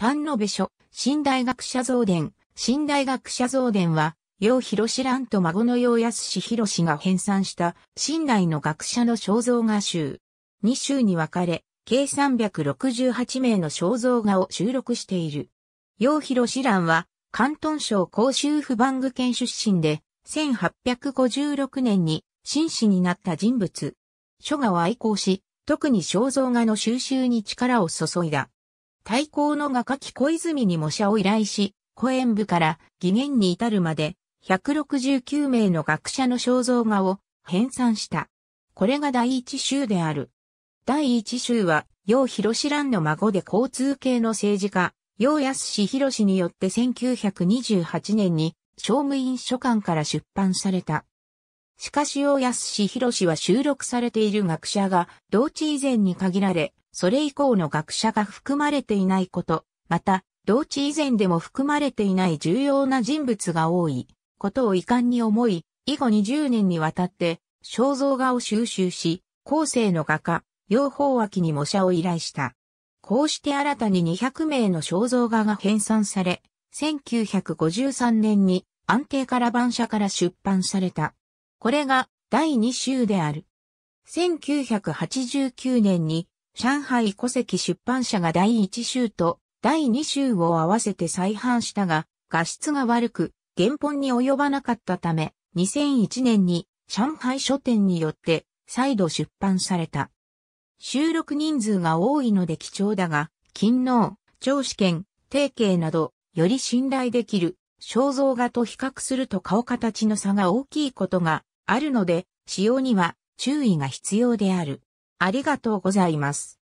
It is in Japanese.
丹野部書、新大学者像伝、新大学者像伝は、洋広志蘭と孫の洋康氏広志が編纂した、新大の学者の肖像画集。2集に分かれ、計368名の肖像画を収録している。洋広志蘭は、広東省公州府番組県出身で、1856年に、紳士になった人物。書画を愛好し、特に肖像画の収集に力を注いだ。対抗の画家木小泉に模写を依頼し、公演部から義元に至るまで、169名の学者の肖像画を編纂した。これが第一集である。第一集は、楊広志蘭の孫で交通系の政治家、楊安志広志によって1928年に、商務院書館から出版された。しかし、大康志広志は収録されている学者が、同地以前に限られ、それ以降の学者が含まれていないこと、また、同地以前でも含まれていない重要な人物が多い、ことを遺憾に思い、以後20年にわたって、肖像画を収集し、後世の画家、養蜂脇に模写を依頼した。こうして新たに200名の肖像画が編纂され、1953年に安定から版社から出版された。これが第2集である。1989年に上海戸籍出版社が第1週と第2週を合わせて再販したが、画質が悪く、原本に及ばなかったため、2001年に上海書店によって再度出版された。収録人数が多いので貴重だが、勤能、長試験、定型など、より信頼できる肖像画と比較すると顔形の差が大きいことがあるので、使用には注意が必要である。ありがとうございます。